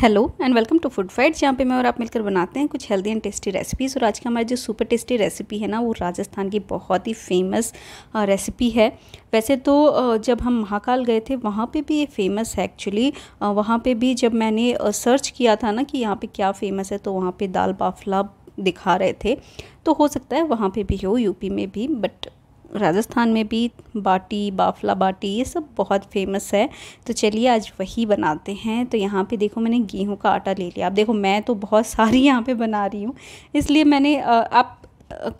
hello and welcome to food fights यहाँ पे मैं और आप मिलकर बनाते हैं कुछ हेल्दी एंड टेस्टी रेसिपीज़ और आज का हमारी जो सुपर टेस्टी रेसिपी है ना वो राजस्थान की बहुत ही फेमस रेसिपी है वैसे तो जब हम महाकाल गए थे वहाँ पे भी ये फेमस है एक्चुअली वहाँ पे भी जब मैंने सर्च किया था ना कि यहाँ पर क्या फेमस है तो वहाँ पर दाल बाफला दिखा रहे थे तो हो सकता है वहाँ पर भी हो यूपी में भी बट राजस्थान में भी बाटी बाफला बाटी ये सब बहुत फेमस है तो चलिए आज वही बनाते हैं तो यहाँ पे देखो मैंने गेहूँ का आटा ले लिया आप देखो मैं तो बहुत सारी यहाँ पे बना रही हूँ इसलिए मैंने आप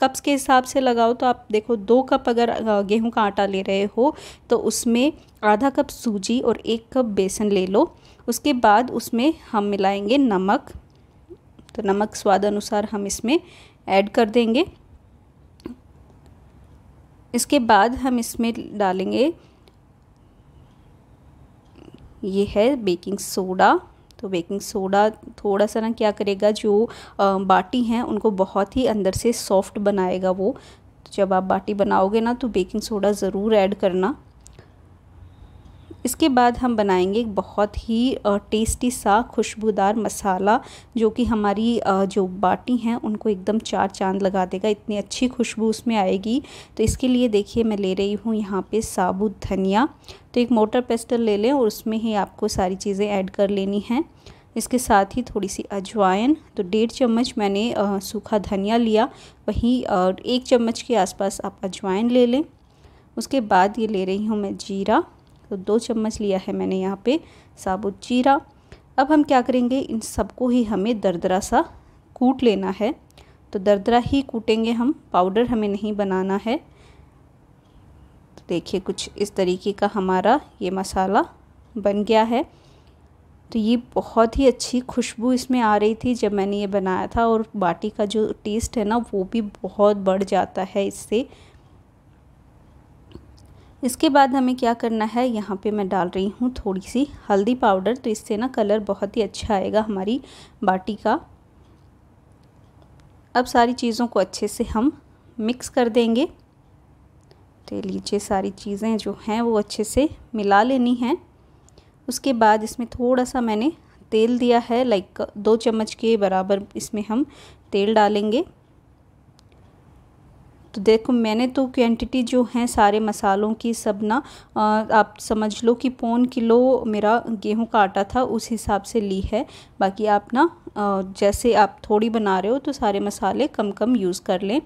कप्स के हिसाब से लगाओ तो आप देखो दो कप अगर गेहूँ का आटा ले रहे हो तो उसमें आधा कप सूजी और एक कप बेसन ले लो उसके बाद उसमें हम मिलाएंगे नमक तो नमक स्वाद अनुसार हम इसमें ऐड कर देंगे इसके बाद हम इसमें डालेंगे ये है बेकिंग सोडा तो बेकिंग सोडा थोड़ा सा ना क्या करेगा जो बाटी हैं उनको बहुत ही अंदर से सॉफ्ट बनाएगा वो जब आप बाटी बनाओगे ना तो बेकिंग सोडा ज़रूर ऐड करना इसके बाद हम बनाएंगे एक बहुत ही टेस्टी सा खुशबूदार मसाला जो कि हमारी जो बाटी हैं उनको एकदम चार चांद लगा देगा इतनी अच्छी खुशबू उसमें आएगी तो इसके लिए देखिए मैं ले रही हूँ यहाँ पे साबुत धनिया तो एक मोटर पेस्टल ले लें और उसमें ही आपको सारी चीज़ें ऐड कर लेनी हैं इसके साथ ही थोड़ी सी अजवाइन तो डेढ़ चम्मच मैंने सूखा धनिया लिया वहीं एक चम्मच के आसपास आप अजवाइन ले लें उसके बाद ये ले रही हूँ मैं जीरा तो दो चम्मच लिया है मैंने यहाँ पे साबुत जीरा अब हम क्या करेंगे इन सबको ही हमें दरदरा सा कूट लेना है तो दरदरा ही कूटेंगे हम पाउडर हमें नहीं बनाना है तो देखिए कुछ इस तरीके का हमारा ये मसाला बन गया है तो ये बहुत ही अच्छी खुशबू इसमें आ रही थी जब मैंने ये बनाया था और बाटी का जो टेस्ट है ना वो भी बहुत बढ़ जाता है इससे इसके बाद हमें क्या करना है यहाँ पे मैं डाल रही हूँ थोड़ी सी हल्दी पाउडर तो इससे ना कलर बहुत ही अच्छा आएगा हमारी बाटी का अब सारी चीज़ों को अच्छे से हम मिक्स कर देंगे तो लीजिए सारी चीज़ें जो हैं वो अच्छे से मिला लेनी हैं उसके बाद इसमें थोड़ा सा मैंने तेल दिया है लाइक दो चम्मच के बराबर इसमें हम तेल डालेंगे तो देखो मैंने तो क्वांटिटी जो है सारे मसालों की सब ना आप समझ लो कि पौन किलो मेरा गेहूं का आटा था उस हिसाब से ली है बाकी आप ना जैसे आप थोड़ी बना रहे हो तो सारे मसाले कम कम यूज़ कर लें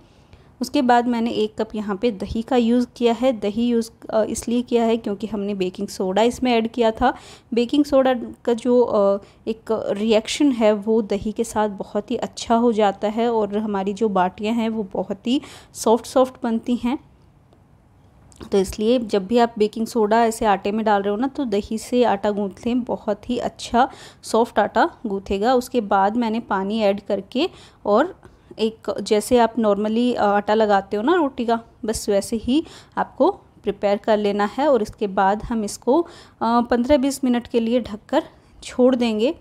उसके बाद मैंने एक कप यहाँ पे दही का यूज़ किया है दही यूज़ इसलिए किया है क्योंकि हमने बेकिंग सोडा इसमें ऐड किया था बेकिंग सोडा का जो एक रिएक्शन है वो दही के साथ बहुत ही अच्छा हो जाता है और हमारी जो बाटियाँ हैं वो बहुत ही सॉफ्ट सॉफ्ट बनती हैं तो इसलिए जब भी आप बेकिंग सोडा ऐसे आटे में डाल रहे हो ना तो दही से आटा गूँथ लें बहुत ही अच्छा सॉफ्ट आटा गूँथेगा उसके बाद मैंने पानी ऐड करके और एक जैसे आप नॉर्मली आटा लगाते हो ना रोटी का बस वैसे ही आपको प्रिपेयर कर लेना है और इसके बाद हम इसको पंद्रह बीस मिनट के लिए ढककर छोड़ देंगे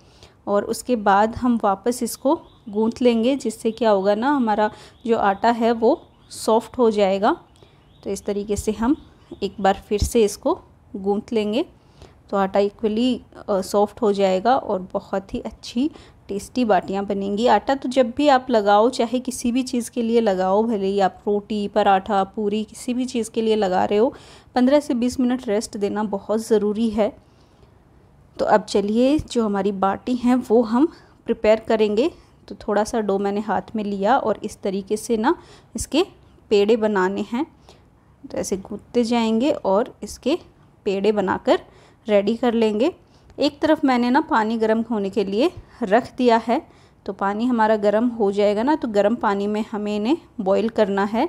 और उसके बाद हम वापस इसको गूँथ लेंगे जिससे क्या होगा ना हमारा जो आटा है वो सॉफ्ट हो जाएगा तो इस तरीके से हम एक बार फिर से इसको गूँथ लेंगे तो आटा इक्वली सॉफ्ट हो जाएगा और बहुत ही अच्छी टेस्टी बाटियाँ बनेंगी आटा तो जब भी आप लगाओ चाहे किसी भी चीज़ के लिए लगाओ भले ही आप रोटी पराठा पूरी किसी भी चीज़ के लिए लगा रहे हो पंद्रह से बीस मिनट रेस्ट देना बहुत ज़रूरी है तो अब चलिए जो हमारी बाटी हैं वो हम प्रिपेयर करेंगे तो थोड़ा सा डो मैंने हाथ में लिया और इस तरीके से ना इसके पेड़े बनाने हैं तो ऐसे गूँथते जाएंगे और इसके पेड़े बनाकर रेडी कर लेंगे एक तरफ मैंने ना पानी गर्म होने के लिए रख दिया है तो पानी हमारा गर्म हो जाएगा ना तो गर्म पानी में हमें इन्हें बॉईल करना है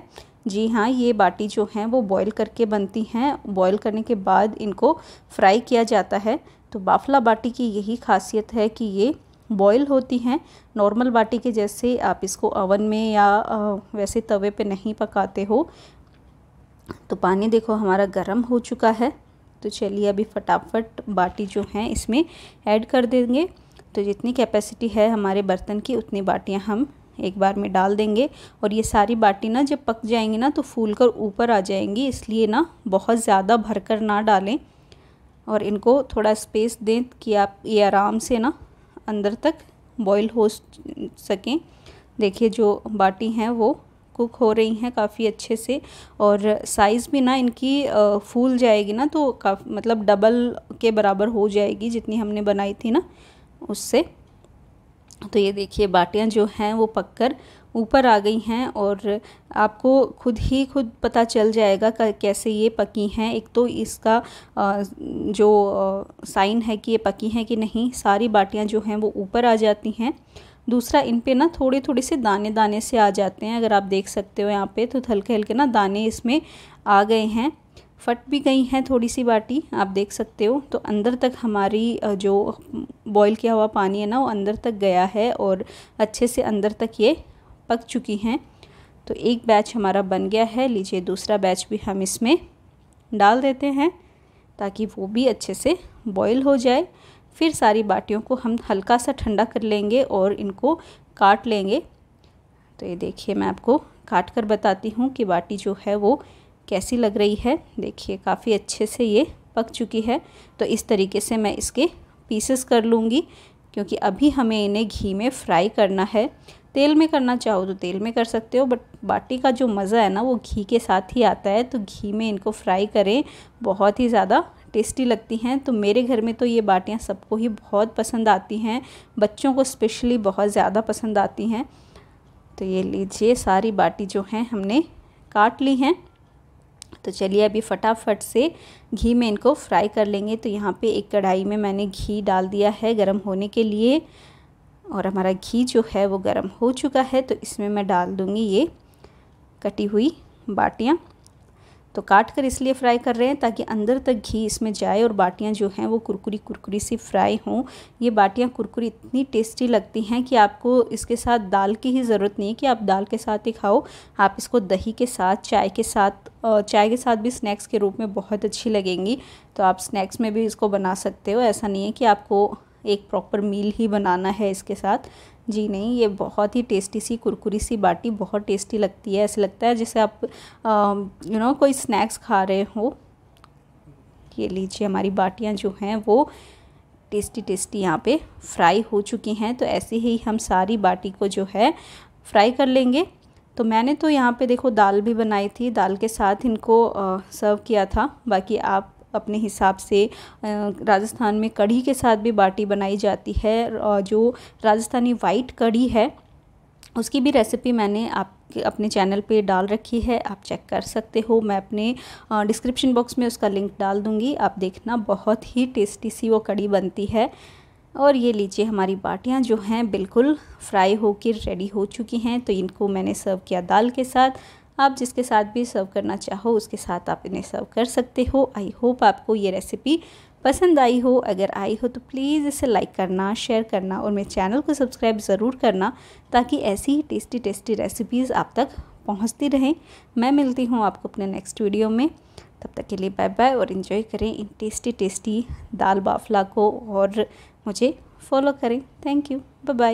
जी हाँ ये बाटी जो हैं वो बॉईल करके बनती हैं बॉईल करने के बाद इनको फ्राई किया जाता है तो बाफला बाटी की यही खासियत है कि ये बॉईल होती हैं नॉर्मल बाटी के जैसे आप इसको अवन में या वैसे तवे पे नहीं पकाते हो तो पानी देखो हमारा गर्म हो चुका है तो चलिए अभी फटाफट बाटी जो हैं इसमें ऐड कर देंगे तो जितनी कैपेसिटी है हमारे बर्तन की उतनी बाटियाँ हम एक बार में डाल देंगे और ये सारी बाटी ना जब पक जाएंगी ना तो फूल कर ऊपर आ जाएंगी इसलिए ना बहुत ज़्यादा भर कर ना डालें और इनको थोड़ा स्पेस दें कि आप ये आराम से ना अंदर तक बॉईल हो सकें देखिए जो बाटी हैं वो कुक हो रही हैं काफ़ी अच्छे से और साइज़ भी ना इनकी फूल जाएगी ना तो काफ़ी मतलब डबल के बराबर हो जाएगी जितनी हमने बनाई थी ना उससे तो ये देखिए बाटियाँ जो हैं वो पककर ऊपर आ गई हैं और आपको खुद ही खुद पता चल जाएगा कैसे ये पकी हैं एक तो इसका जो साइन है कि ये पकी हैं कि नहीं सारी बाटियाँ जो हैं वो ऊपर आ जाती हैं दूसरा इन पे ना थोड़े थोड़े से दाने दाने से आ जाते हैं अगर आप देख सकते हो यहाँ पे तो हल्के हल्के ना दाने इसमें आ गए हैं फट भी गई हैं थोड़ी सी बाटी आप देख सकते हो तो अंदर तक हमारी जो बॉईल किया हुआ पानी है ना वो अंदर तक गया है और अच्छे से अंदर तक ये पक चुकी हैं तो एक बैच हमारा बन गया है लीजिए दूसरा बैच भी हम इसमें डाल देते हैं ताकि वो भी अच्छे से बॉईल हो जाए फिर सारी बाटियों को हम हल्का सा ठंडा कर लेंगे और इनको काट लेंगे तो ये देखिए मैं आपको काट कर बताती हूँ कि बाटी जो है वो कैसी लग रही है देखिए काफ़ी अच्छे से ये पक चुकी है तो इस तरीके से मैं इसके पीसेस कर लूँगी क्योंकि अभी हमें इन्हें घी में फ्राई करना है तेल में करना चाहो तो तेल में कर सकते हो बट बाटी का जो मज़ा है ना वो घी के साथ ही आता है तो घी में इनको फ्राई करें बहुत ही ज़्यादा टेस्टी लगती हैं तो मेरे घर में तो ये बाटियाँ सबको ही बहुत पसंद आती हैं बच्चों को स्पेशली बहुत ज़्यादा पसंद आती हैं तो ये लीजिए सारी बाटी जो हैं हमने काट ली हैं तो चलिए अभी फटाफट से घी में इनको फ्राई कर लेंगे तो यहाँ पे एक कढ़ाई में मैंने घी डाल दिया है गर्म होने के लिए और हमारा घी जो है वो गर्म हो चुका है तो इसमें मैं डाल दूँगी ये कटी हुई बाटियाँ तो काट कर इसलिए फ्राई कर रहे हैं ताकि अंदर तक घी इसमें जाए और बाटियाँ जो हैं वो कुरकुरी कुरकुरी सी फ्राई हों ये बाटियाँ कुरकुरी इतनी टेस्टी लगती हैं कि आपको इसके साथ दाल की ही ज़रूरत नहीं है कि आप दाल के साथ ही खाओ आप इसको दही के साथ चाय के साथ चाय के साथ भी स्नैक्स के रूप में बहुत अच्छी लगेंगी तो आप स्नैक्स में भी इसको बना सकते हो ऐसा नहीं है कि आपको एक प्रॉपर मील ही बनाना है इसके साथ जी नहीं ये बहुत ही टेस्टी सी कुरकुरी सी बाटी बहुत टेस्टी लगती है ऐसा लगता है जैसे आप यू नो कोई स्नैक्स खा रहे हो ये लीजिए हमारी बाटियाँ जो हैं वो टेस्टी टेस्टी यहाँ पे फ्राई हो चुकी हैं तो ऐसे ही हम सारी बाटी को जो है फ्राई कर लेंगे तो मैंने तो यहाँ पे देखो दाल भी बनाई थी दाल के साथ इनको सर्व किया था बाकी आप अपने हिसाब से राजस्थान में कढ़ी के साथ भी बाटी बनाई जाती है और जो राजस्थानी वाइट कढ़ी है उसकी भी रेसिपी मैंने आप अपने चैनल पे डाल रखी है आप चेक कर सकते हो मैं अपने डिस्क्रिप्शन बॉक्स में उसका लिंक डाल दूँगी आप देखना बहुत ही टेस्टी सी वो कड़ी बनती है और ये लीजिए हमारी बाटियाँ जो हैं बिल्कुल फ्राई होकर रेडी हो चुकी हैं तो इनको मैंने सर्व किया दाल के साथ आप जिसके साथ भी सर्व करना चाहो उसके साथ आप इन्हें सर्व कर सकते हो आई होप आपको ये रेसिपी पसंद आई हो अगर आई हो तो प्लीज़ इसे लाइक करना शेयर करना और मेरे चैनल को सब्सक्राइब ज़रूर करना ताकि ऐसी ही टेस्टी टेस्टी रेसिपीज़ आप तक पहुंचती रहें मैं मिलती हूँ आपको अपने नेक्स्ट वीडियो में तब तक के लिए बाय बाय और इन्जॉय करें इन टेस्टी टेस्टी दाल बाफला को और मुझे फॉलो करें थैंक यू बाय बाय